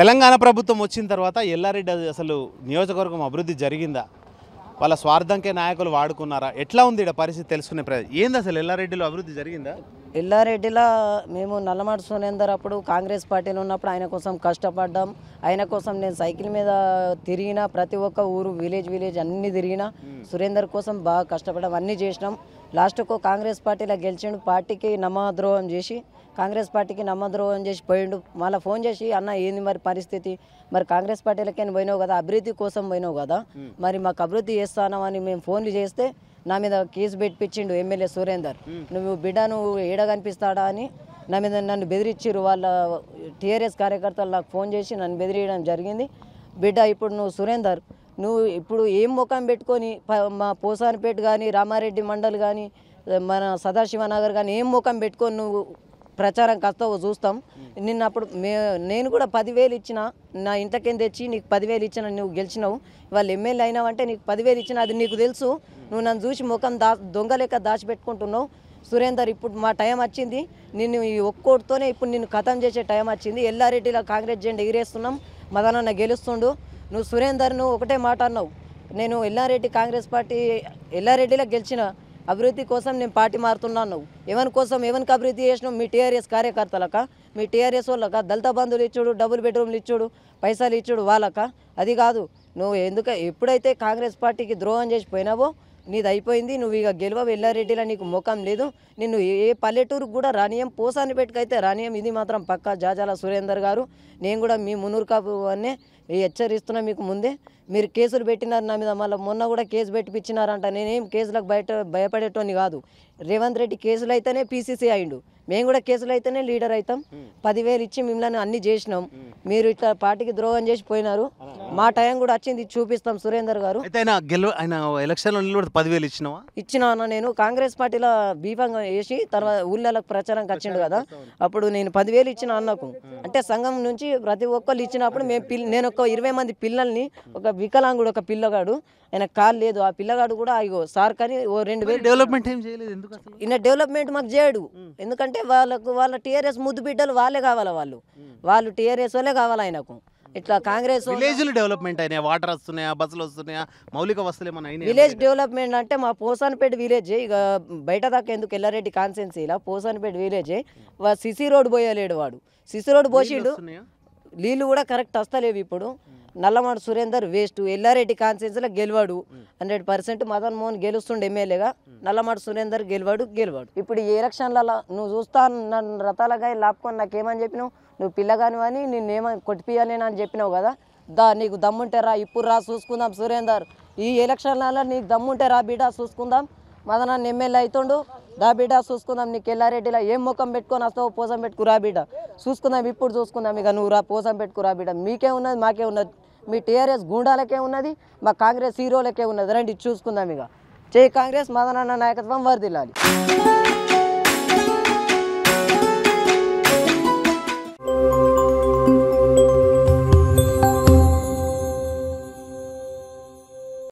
తెలంగాణ ప్రభుత్వం వచ్చిన తర్వాత ఎల్లారెడ్డి అసలు నియోజకవర్గం అభివృద్ధి జరిగిందా వాళ్ళ స్వార్థంకే నాయకులు వాడుకున్నారా ఎట్లా ఉంది ఇక్కడ పరిస్థితి తెలుసుకునే ప్రజలు ఏంది అసలు ఎల్లారెడ్డిలో అభివృద్ధి జరిగిందా ఎల్లారెడ్డిలా మేము నల్లమాటి సునేందర్ అప్పుడు కాంగ్రెస్ పార్టీలో ఉన్నప్పుడు ఆయన కోసం కష్టపడ్డాం ఆయన కోసం నేను సైకిల్ మీద తిరిగిన ప్రతి ఒక్క ఊరు విలేజ్ విలేజ్ అన్ని తిరిగిన సురేందర్ కోసం బాగా కష్టపడ్డాం అన్నీ చేసినాం లాస్ట్కు కాంగ్రెస్ పార్టీలో గెలిచిండు పార్టీకి నమ్మద్రోహం చేసి కాంగ్రెస్ పార్టీకి నమ్మద్రోహం చేసి పోయిండు మళ్ళీ ఫోన్ చేసి అన్న ఏంది మరి పరిస్థితి మరి కాంగ్రెస్ పార్టీలకైనా పోయినావు కదా అభివృద్ధి కోసం పోయినావు కదా మరి మాకు అభివృద్ధి చేస్తానమని మేము ఫోన్లు చేస్తే నా మీద కేసు పెట్టించిండు ఎమ్మెల్యే సురేందర్ నువ్వు బిడ్డ నువ్వు ఏడ కనిపిస్తాడా అని నా మీద నన్ను బెదిరించారు వాళ్ళ టీఆర్ఎస్ కార్యకర్తలు నాకు ఫోన్ చేసి నన్ను బెదిరియడం జరిగింది బిడ్డ ఇప్పుడు నువ్వు సురేందర్ నువ్వు ఇప్పుడు ఏం ముఖం పెట్టుకొని మా పోసానిపేట కానీ రామారెడ్డి మండల్ కానీ మన సదాశివనగర్ కానీ ఏం ముఖం పెట్టుకొని నువ్వు ప్రచారం కాస్త చూస్తాం నిన్నప్పుడు మే నేను కూడా పదివేలు ఇచ్చిన నా ఇంతకేం తెచ్చి నీకు పదివేలు ఇచ్చిన నువ్వు గెలిచినావు వాళ్ళు ఎమ్మెల్యే అయినావంటే నీకు పదివేలు ఇచ్చిన అది నీకు తెలుసు నువ్వు నన్ను చూసి ముఖం దా దొంగ లెక్క దాచిపెట్టుకుంటున్నావు సురేందర్ ఇప్పుడు మా టైం వచ్చింది నిన్ను ఈ ఒక్కోటితోనే ఇప్పుడు నిన్ను ఖతం చేసే టైం వచ్చింది ఎల్లారెడ్డిలో కాంగ్రెస్ జెండా ఎగిరేస్తున్నాం మదనన్న గెలుస్తుండు నువ్వు సురేందర్ నువ్వు ఒకటే మాట అన్నావు నేను ఎల్లారెడ్డి కాంగ్రెస్ పార్టీ ఎల్లారెడ్డిలో గెలిచిన అభివృద్ధి కోసం నేను పార్టీ మారుతున్నాను ఎవరి కోసం ఎవరికి అభివృద్ధి చేసినావు మీ టీఆర్ఎస్ కార్యకర్తలక మీ టీఆర్ఎస్ వాళ్ళక దళిత బంధువులు ఇచ్చుడు డబుల్ బెడ్రూమ్లు ఇచ్చుడు పైసలు ఇచ్చుడు వాళ్ళక అది కాదు నువ్వు ఎందుక ఎప్పుడైతే కాంగ్రెస్ పార్టీకి ద్రోహం చేసి పోయినావో నీది అయిపోయింది నువ్వు ఇక గెలువ వెళ్ళారెడ్డిలా నీకు ముఖం లేదు నిన్ను ఏ పల్లెటూరుకు కూడా రానియం పోసాని పెట్టుకైతే రానియం ఇది మాత్రం పక్కా జాజాల సురేందర్ గారు నేను కూడా మీ మునూరు కాపు అనే హెచ్చరిస్తున్నా మీకు ముందే మీరు కేసులు పెట్టినారు నా మీద మళ్ళీ మొన్న కూడా కేసు పెట్టిపించినారంట నేనేం కేసులకు బయట భయపడేటోని కాదు రేవంత్ రెడ్డి కేసులు అయితేనే పీసీసీ అయిండు మేము కూడా కేసులు అయితేనే లీడర్ అవుతాం పదివేలు ఇచ్చి మిమ్మల్ని అన్ని చేసినాం మీరు ఇట్లా పార్టీకి ద్రోహం చేసి పోయినారు మా టైం కూడా వచ్చింది చూపిస్తాం సురేందర్ గారు ఆయన ఆయన పదివేలు ఇచ్చినావా ఇచ్చిన నేను కాంగ్రెస్ పార్టీలో బీభంగం వేసి తర్వాత ఊళ్ళకి ప్రచారంకి వచ్చిండు కదా అప్పుడు నేను పదివేలు ఇచ్చిన అన్నకు అంటే సంఘం నుంచి ప్రతి ఒక్కళ్ళు ఇచ్చినప్పుడు మేము పిల్ల నేను ఒక ఇరవై మంది పిల్లల్ని ఒక వికలాంగుడు ఒక పిల్లగాడు ఆయన కాల్ లేదు ఆ పిల్లగాడు కూడా అయ్యో సార్ కానీ ఓ రెండు వేలు డెవలప్మెంట్ ఏం చేయలేదు ఈయన డెవలప్మెంట్ మాకు చేయడు ఎందుకంటే వాళ్ళకు వాళ్ళ టీఆర్ఎస్ ముద్దు బిడ్డలు వాళ్ళే కావాలి వాళ్ళు వాళ్ళు టీఆర్ఎస్ వాళ్ళే డెవలప్మెంటే కావాలి ఆయనకు ఇట్లా కాంగ్రెస్ విలేజ్లు డెవలప్మెంట్ అయినాయి వాటర్ వస్తున్నాయా బస్సులు వస్తున్నాయా మౌలిక వసతులు ఏమైనా విలేజ్ డెవలప్మెంట్ అంటే మా పోసాన్పేట విలేజ్ ఇక బయట దాకా ఎందుకు ఎల్లారెడ్డి ఇలా పోసానిపేట విలేజ్ సిసి రోడ్ పోయలేడు వాడు సిసి రోడ్ పోసిండు నీళ్ళు కూడా కరెక్ట్ వస్తలేవు ఇప్పుడు నల్లమాడు సురేందర్ వేస్ట్ ఎల్లారెడ్డి లో గెలవాడు హండ్రెడ్ పర్సెంట్ మదన్ మోహన్ గెలుస్తుండే ఎమ్మెల్యేగా నల్లమాడు సురేందర్ గెలవాడు గెలవాడు ఇప్పుడు ఈ ఎలక్షన్లలో నువ్వు చూస్తా నన్ను రథాలగా లాపుకొని నాకేమని చెప్పినావు నువ్వు పిల్లగాను అని నిన్నేమో కొట్టిపియలేను అని చెప్పినావు కదా దా నీకు దమ్ముంటే రా ఇప్పుడు రా చూసుకుందాం సురేందర్ ఈ ఎలక్షన్లలో నీకు దమ్ముంటే రా బిడ్డ చూసుకుందాం మదనాన్ని ఎమ్మెల్యే అవుతుండు రా బిడ్డ చూసుకుందాం నీకు ఎల్లారెడ్డిలా ఏం ముఖం పెట్టుకొని వస్తావు పోసం పెట్టుకురా బిడ్డ చూసుకుందాం ఇప్పుడు చూసుకుందాం ఇక నువ్వు రా పోసం పెట్టుకురా బిడ్డ మీకే ఉన్నది మాకే ఉన్నది మీ టీఆర్ఎస్ గూండాలకే ఉన్నది మా కాంగ్రెస్ హీరోలకే ఉన్నది రండి చూసుకుందాం ఇక చే కాంగ్రెస్ మదనాన్న నాయకత్వం వరదిల్లాలి